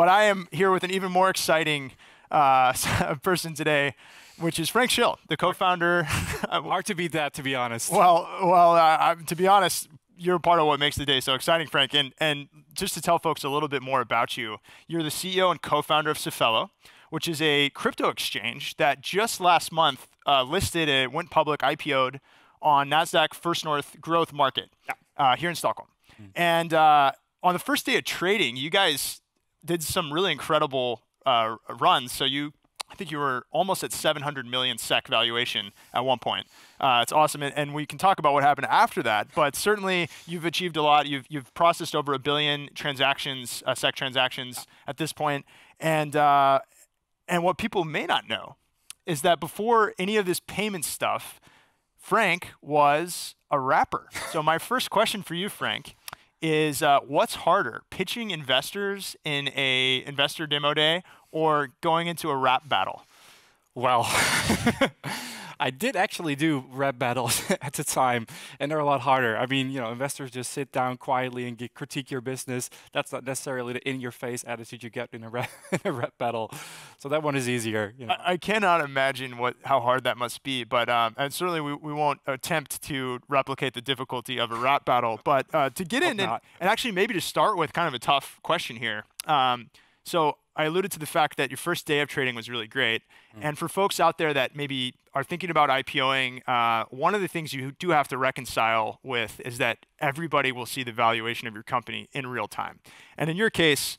But I am here with an even more exciting uh, person today, which is Frank Schill, the co-founder. Hard to beat that, to be honest. Well, well, uh, to be honest, you're part of what makes the day so exciting, Frank. And and just to tell folks a little bit more about you, you're the CEO and co-founder of Cefelo, which is a crypto exchange that just last month uh, listed it went public, IPO'd on Nasdaq First North Growth Market yeah. uh, here in Stockholm. Mm. And uh, on the first day of trading, you guys did some really incredible uh, runs. So you, I think you were almost at 700 million sec valuation at one point. Uh, it's awesome, and, and, we can talk about what happened after that. But certainly, you've achieved a lot. You've you've processed over a billion transactions, uh, sec transactions at this point, and uh, and what people may not know is that before any of this payment stuff, Frank was a rapper. so my first question for you, Frank, is uh, what's harder, pitching investors in a investor demo day or going into a rap battle? Well, I did actually do rep battles at the time, and they're a lot harder. I mean, you know, investors just sit down quietly and get, critique your business. That's not necessarily the in-your-face attitude you get in a rep, in a rep battle. So that one is easier. You know. I, I, cannot imagine what how hard that must be, but um, and certainly we, we won't attempt to replicate the difficulty of a rep battle. But uh, to get Hope in and, and, actually maybe to start with kind of a tough question here. Um, so I alluded to the fact that your first day of trading was really great. Mm. And for folks out there that maybe are thinking about IPOing, uh, one of the things you do have to reconcile with is that everybody will see the valuation of your company in real time. And in your case,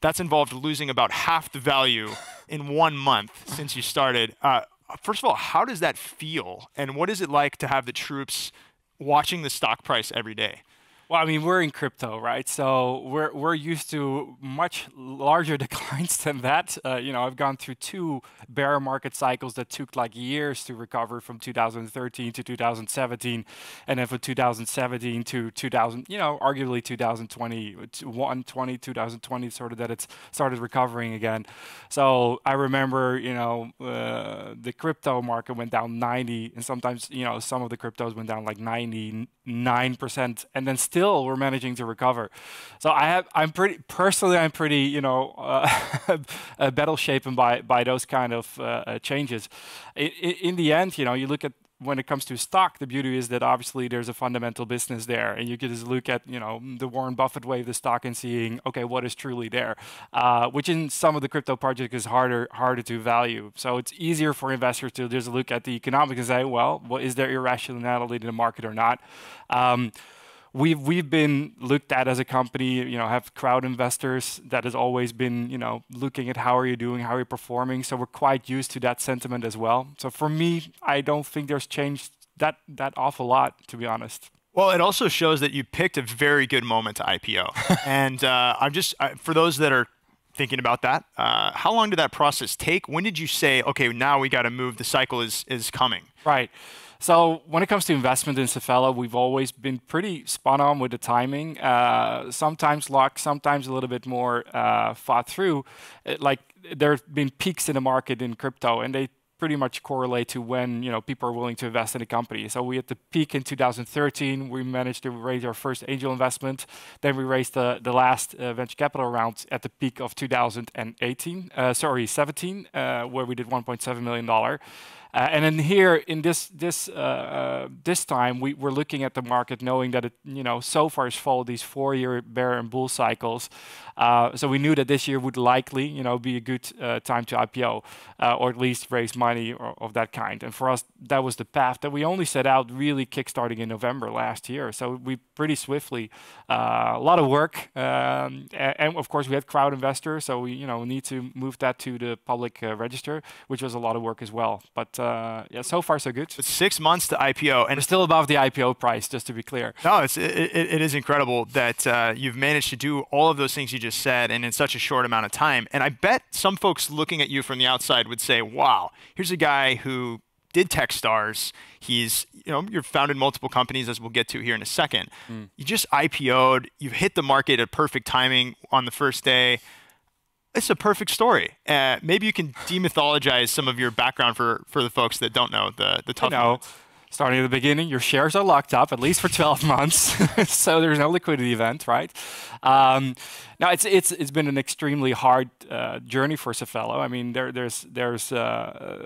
that's involved losing about half the value in one month since you started. Uh, first of all, how does that feel? And what is it like to have the troops watching the stock price every day? Well, I mean, we're in crypto, right? So we're we're used to much larger declines than that. Uh, you know, I've gone through two bear market cycles that took like years to recover from 2013 to 2017, and then from 2017 to 2000, you know, arguably 2020, 20, 2020, sort of that it's started recovering again. So I remember, you know, uh, the crypto market went down 90, and sometimes, you know, some of the cryptos went down like 99 percent, and then still we're managing to recover. So I have, I'm pretty personally, I'm pretty, you know, uh, uh battle shapen by by those kind of uh, uh changes. in the end, you know, you look at when it comes to stock, the beauty is that obviously there's a fundamental business there, and you can just look at you know the Warren Buffett way of the stock and seeing okay what is truly there, uh, which in some of the crypto projects is harder harder to value. So it's easier for investors to just look at the economics and say, well, what, is there irrationality in the market or not? Um, we've we've been looked at as a company, you know, have crowd investors that has always been, you know, looking at how are you doing, how are you performing. So we're quite used to that sentiment as well. So for me, I don't think there's changed that that awful lot, to be honest. Well, it also shows that you picked a very good moment to IPO. and uh, I'm just I, for those that are thinking about that, uh, how long did that process take? When did you say, okay, now we got to move? The cycle is is coming. Right. So when it comes to investment in Safela, we've always been pretty spot on with the timing. Uh, sometimes luck, sometimes a little bit more thought uh, through. Uh, like there have been peaks in the market in crypto, and they pretty much correlate to when you know people are willing to invest in a company. So we had the peak in 2013, we managed to raise our first angel investment. Then we raised the last venture capital round at the peak of 2018, sorry 17, where we did 1.7 million dollar. Uh, and then here in this this uh, uh, this time we, we're looking at the market knowing that it you know so far has followed these four year bear and bull cycles. Uh, so we knew that this year would likely you know be a good uh, time to IPO or at least raise money or, of that kind. And for us that was the path that we only set out really kickstarting in November last year. So we pretty swiftly a lot of work um, and, and of course we had crowd investors so we you know need to move that to the public register which was a lot of work as well. But uh, yeah, so far so good. It's six months to IPO, and still above the IPO price, just to be clear. No, it's it, it is incredible that uh, you've managed to do all of those things you just said, and in such a short amount of time. And I bet some folks looking at you from the outside would say, "Wow, here's a guy who." did Techstars. He's, you know, you've founded multiple companies, as we'll get to here in a second. Mm. You just IPO'd. You've hit the market at perfect timing on the first day it's a perfect story. Uh, maybe you can demythologize some of your background for, for the folks that don't know the the tough. know starting at the beginning, your shares are locked up at least for 12 months. so there's no liquidity event, right? Um, now it's it's it's been an extremely hard uh, journey for Cefalo. I mean, there there's there's uh,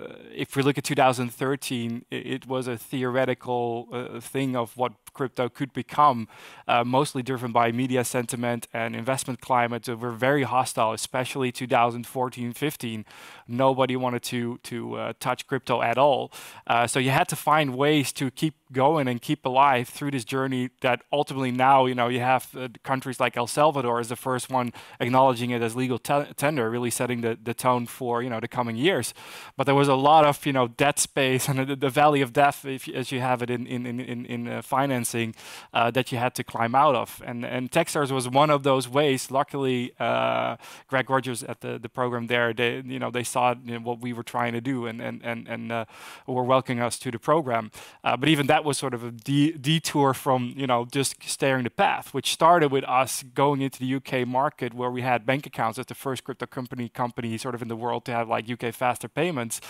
uh if we look at 2013, it, it was a theoretical uh, thing of what crypto could become, uh, mostly driven by media sentiment and investment climate that were very hostile, especially 2014, 15. Nobody wanted to to uh, touch crypto at all. so you had to find ways ways to keep going and keep alive through this journey that ultimately now you know you have uh, countries like El Salvador is the first one acknowledging it as legal tender really setting the, the tone for you know the coming years but there was a lot of you know debt space and the, the valley of death if, as you have it in in in, in uh, financing uh, that you had to climb out of and and Techstars was one of those ways luckily uh, Greg Rogers at the, the program there they you know they saw you know, what we were trying to do and and and, and uh, were welcoming us to the program uh, but even that that was sort of a de detour from you know just staring the path, which started with us going into the UK market where we had bank accounts as the first crypto company company sort of in the world to have like UK faster payments,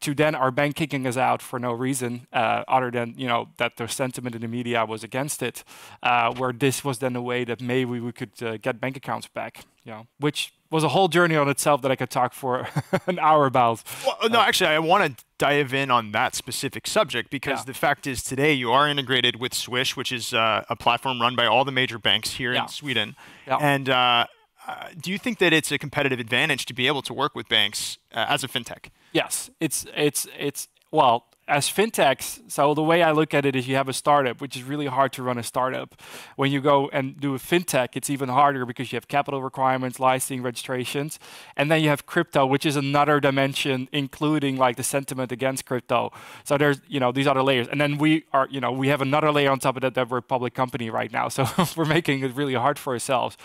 to then our bank kicking us out for no reason uh, other than you know that the sentiment in the media was against it, uh, where this was then a way that maybe we could uh, get bank accounts back, you know, which was a whole journey on itself that I could talk for an hour about. Well, no, uh, actually, I want to dive in on that specific subject because yeah. the fact is today you are integrated with Swish, which is uh, a platform run by all the major banks here yeah. in Sweden. Yeah. And uh, uh, do you think that it's a competitive advantage to be able to work with banks uh, as a fintech? Yes, it's it's it's well, as fintechs, so the way I look at it is you have a startup, which is really hard to run a startup. When you go and do a fintech, it's even harder because you have capital requirements, licensing, registrations, and then you have crypto, which is another dimension, including like the sentiment against crypto. So there's, you know, these other layers. And then we are, you know, we have another layer on top of that that we're a public company right now. So we're making it really hard for ourselves.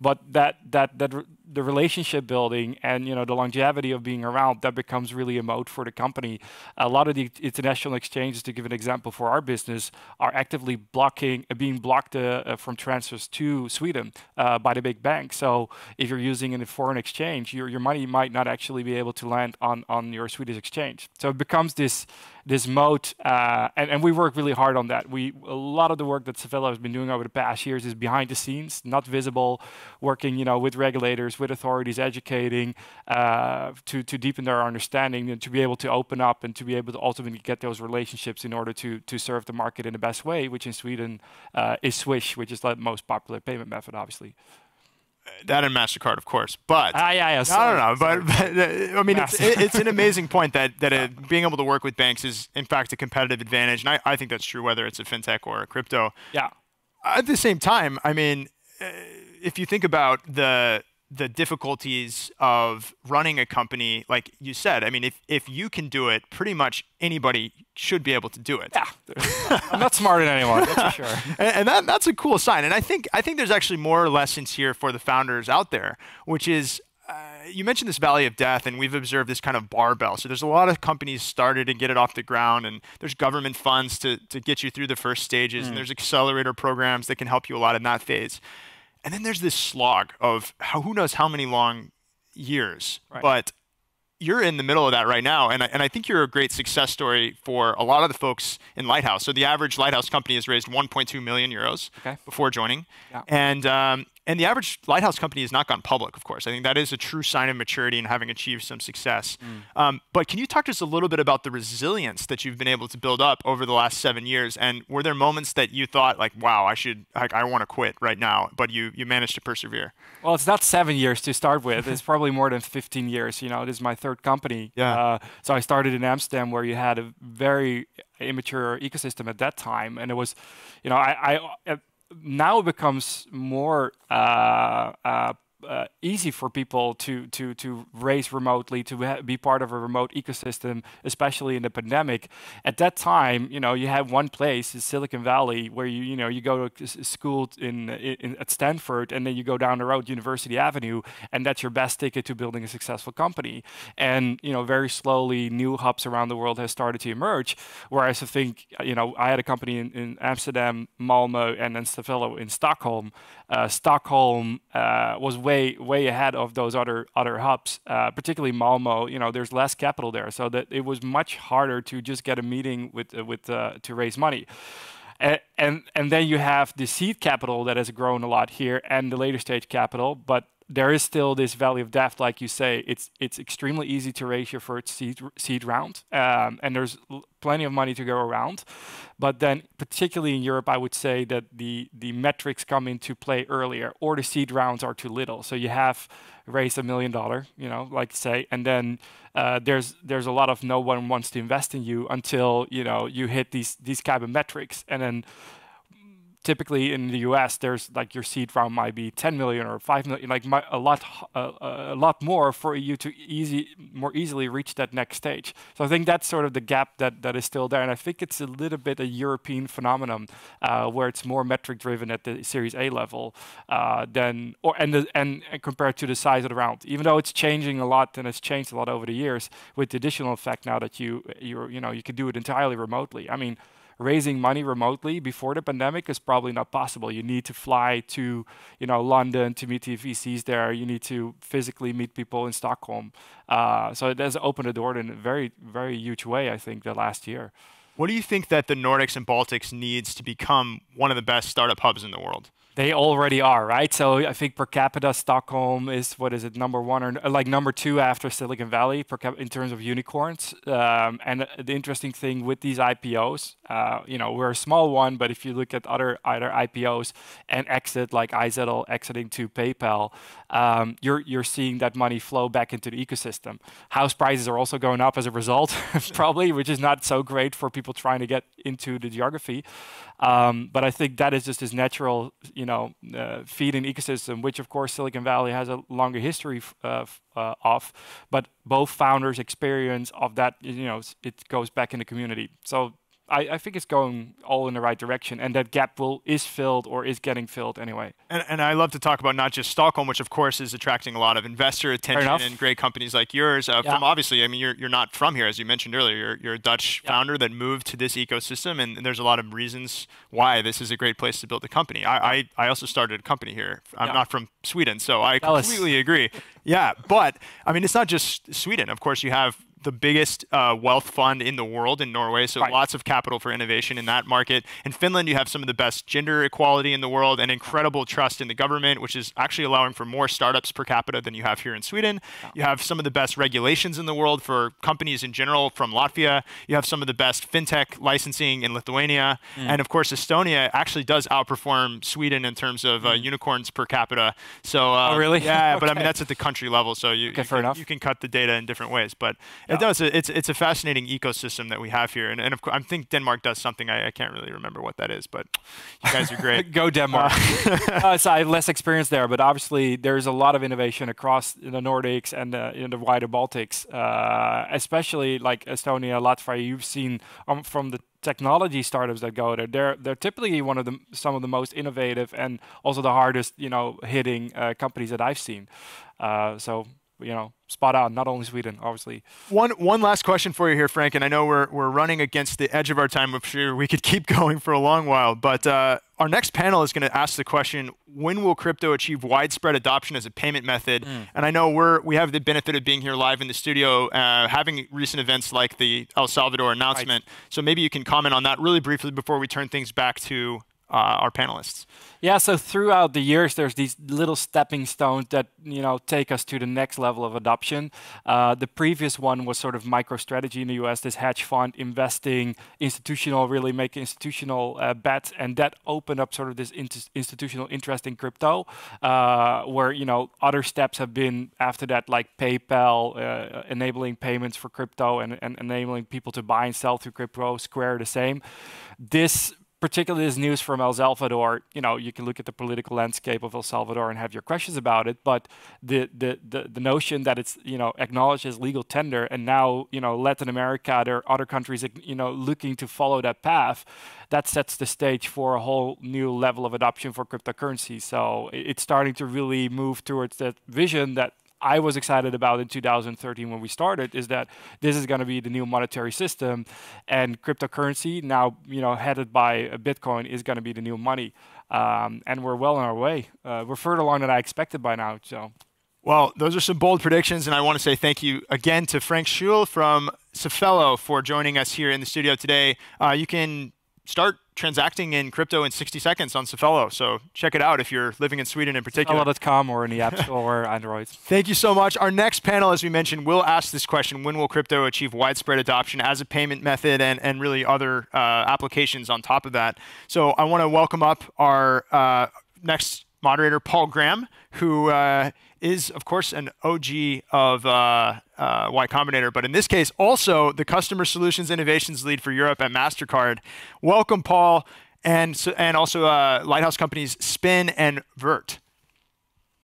But that that that the relationship building and you know the longevity of being around that becomes really a moat for the company a lot of the international exchanges to give an example for our business are actively blocking uh, being blocked uh, uh from transfers to sweden uh, by the big banks so if you're using a foreign exchange your, your money might not actually be able to land on on your swedish exchange so it becomes this this moat uh, and, and we work really hard on that we a lot of the work that Savella has been doing over the past years is behind the scenes not visible working you know with regulators partners, with authorities, educating uh, to, to deepen their understanding and to be able to open up and to be able to ultimately get those relationships in order to, to serve the market in the best way, which in Sweden uh, is Swish, which is the most popular payment method, obviously that and Mastercard, of course. But ah, yeah, yeah. Sorry, I don't know. But, but, uh, I mean, it's, it's an amazing point that that it, uh, being able to work with banks is in fact a competitive advantage, and I, I think that's true whether it's a fintech or a crypto. Yeah. At the same time, I mean, uh, if you think about the the difficulties of running a company, like you said, I mean, if, if you can do it, pretty much anybody should be able to do it. Yeah, I'm not smart than anyone, that's for sure. and, and that, that's a cool sign. And I think I think there's actually more lessons here for the founders out there, which is uh, you mentioned this valley of death, and we've observed this kind of barbell. So there's a lot of companies started and get it off the ground, and there's government funds to to get you through the first stages, mm. and there's accelerator programs that can help you a lot in that phase. And then there's this slog of how, who knows how many long years, right. but you're in the middle of that right now. And I, and I think you're a great success story for a lot of the folks in Lighthouse. So the average Lighthouse company has raised 1.2 million euros okay. before joining. Yeah. And um, and the average lighthouse company has not gone public, of course. I think that is a true sign of maturity and having achieved some success. Mm. Um, but can you talk to us a little bit about the resilience that you've been able to build up over the last seven years? And were there moments that you thought, like, wow, I should, like, I want to quit right now, but you you managed to persevere? Well, it's not seven years to start with. it's probably more than 15 years. You know, this is my third company. Yeah. Uh, so I started in Amsterdam, where you had a very immature ecosystem at that time, and it was, you know, I, I now becomes more uh, uh, uh, easy for people to to to raise remotely, to be part of a remote ecosystem, especially in the pandemic. At that time, you know, you had one place in Silicon Valley where you you know you go to school in, in at Stanford, and then you go down the road University Avenue, and that's your best ticket to building a successful company. And you know, very slowly, new hubs around the world has started to emerge. Whereas I think uh, you know, I had a company in, in Amsterdam, Malmo, and then Stavello in Stockholm. Uh, Stockholm uh, was way way way ahead of those other other hubs, uh, particularly Malmo. You know, there's less capital there, so that it was much harder to just get a meeting with uh, with uh, to raise money. And, and and then you have the seed capital that has grown a lot here, and the later stage capital, but there is still this valley of death, like you say. It's it's extremely easy to raise your first seed seed round, um, and there's plenty of money to go around. But then, particularly in Europe, I would say that the the metrics come into play earlier, or the seed rounds are too little. So you have raised a million dollar, you know, like say, and then uh, there's there's a lot of no one wants to invest in you until you know you hit these these kind of metrics, and then typically in the US, there's like your seed round might be 10 million or 5 million, like my, a lot, a lot more for you to easy, more easily reach that next stage. So I think that's sort of the gap that that is still there, and I think it's a little bit a European phenomenon uh, where it's more metric driven at the Series A level uh, than, or and, the, and and compared to the size of the round, even though it's changing a lot and it's changed a lot over the years with the additional effect now that you you you know you can do it entirely remotely. I mean raising money remotely before the pandemic is probably not possible. You need to fly to, you know, London to meet the VCs there. You need to physically meet people in Stockholm. Uh, so it has opened the door in a very, very huge way, I think, the last year. What do you think that the Nordics and Baltics needs to become one of the best startup hubs in the world? They already are, right? So I think per capita, Stockholm is what is it, number one or like number two after Silicon Valley per cap- in terms of unicorns. Um, and uh, the interesting thing with these IPOs, uh, you know, we're a small one, but if you look at other other IPOs and exit like iZettle exiting to PayPal, um, you're you're seeing that money flow back into the ecosystem. House prices are also going up as a result, probably, which is not so great for people trying to get into the geography. Um, but I think that is just as natural. You you know, uh, feed ecosystem, which of course Silicon Valley has a longer history uh, uh, of, but both founders' experience of that, you know, it goes back in the community. So I, I, think it's going all in the right direction, and that gap will is filled or is getting filled anyway. And, and I love to talk about not just Stockholm, which of course is attracting a lot of investor attention and great companies like yours. Uh, yeah. From obviously, I mean, you're, you're not from here, as you mentioned earlier. You're, you're a Dutch yeah. founder that moved to this ecosystem, and, and, there's a lot of reasons why this is a great place to build a company. I I, I also started a company here. I'm yeah. not from Sweden, so I completely agree. Yeah, but I mean, it's not just Sweden. Of course, you have the biggest uh, wealth fund in the world in Norway, so right. lots of capital for innovation in that market. In Finland, you have some of the best gender equality in the world and incredible trust in the government, which is actually allowing for more startups per capita than you have here in Sweden. You have some of the best regulations in the world for companies in general from Latvia. You have some of the best fintech licensing in Lithuania, mm. and of course, Estonia actually does outperform Sweden in terms of uh, mm. unicorns per capita. So, oh uh, really? Yeah, okay. but I mean that's at the country level, so you okay, you, can, you, can, cut the data in different ways, but. Yeah it does. It's it's a fascinating ecosystem that we have here, and, and of course I think Denmark does something. I, I can't really remember what that is, but you guys are great. Go Denmark. Uh, uh, so I have less experience there, but obviously there's a lot of innovation across the Nordics and the, in the wider Baltics, uh, especially like Estonia, Latvia. You've seen um, from the technology startups that go there they're they're typically one of the some of the most innovative and also the hardest you know hitting uh, companies that I've seen uh, so you know, spot on. Not only Sweden, obviously. One one last question for you here, Frank, and I know we're we're running against the edge of our time. I'm sure we could keep going for a long while, but uh, our next panel is going to ask the question: When will crypto achieve widespread adoption as a payment method? Mm. And I know we're we have the benefit of being here live in the studio, uh, having recent events like the El Salvador announcement. Right. So maybe you can comment on that really briefly before we turn things back to uh, our panelists. Yeah, so throughout the years, there's these little stepping stones that you know take us to the next level of adoption. Uh, the previous one was sort of MicroStrategy in the U.S. This hedge fund investing institutional, really make institutional uh, bets, and that opened up sort of this in institutional interest in crypto, uh, where you know other steps have been after that, like PayPal uh, enabling payments for crypto and, and enabling people to buy and sell through crypto. Square the same. This particularly this news from El Salvador, you know, you can look at the political landscape of El Salvador and have your questions about it, but the, the, the, the notion that it's, you know, acknowledged as legal tender and now, you know, Latin America, or other countries, you know, looking to follow that path, that sets the stage for a whole new level of adoption for cryptocurrency. So it's starting to really move towards that vision that I was excited about in 2013 when we started is that this is going to be the new monetary system, and cryptocurrency now you know headed by uh, Bitcoin is going to be the new money, um, and we're well on our way. Uh, we're further along than I expected by now. So. Well, those are some bold predictions, and I want to say thank you again to Frank Schul from Cefelo for joining us here in the studio today. Uh, you can start transacting in crypto in 60 seconds on Cefelo. So check it out if you're living in Sweden in particular. Cefelo.com or in the App Store or Android. Thank you so much. Our next panel, as we mentioned, will ask this question, when will crypto achieve widespread adoption as a payment method and, and really other uh, applications on top of that? So I want to welcome up our uh, next moderator, Paul Graham, who uh, is, of course, an OG of uh, uh, Y Combinator, but in this case, also the Customer Solutions Innovations Lead for Europe at MasterCard. Welcome, Paul, and, and also uh, Lighthouse Companies Spin and Vert.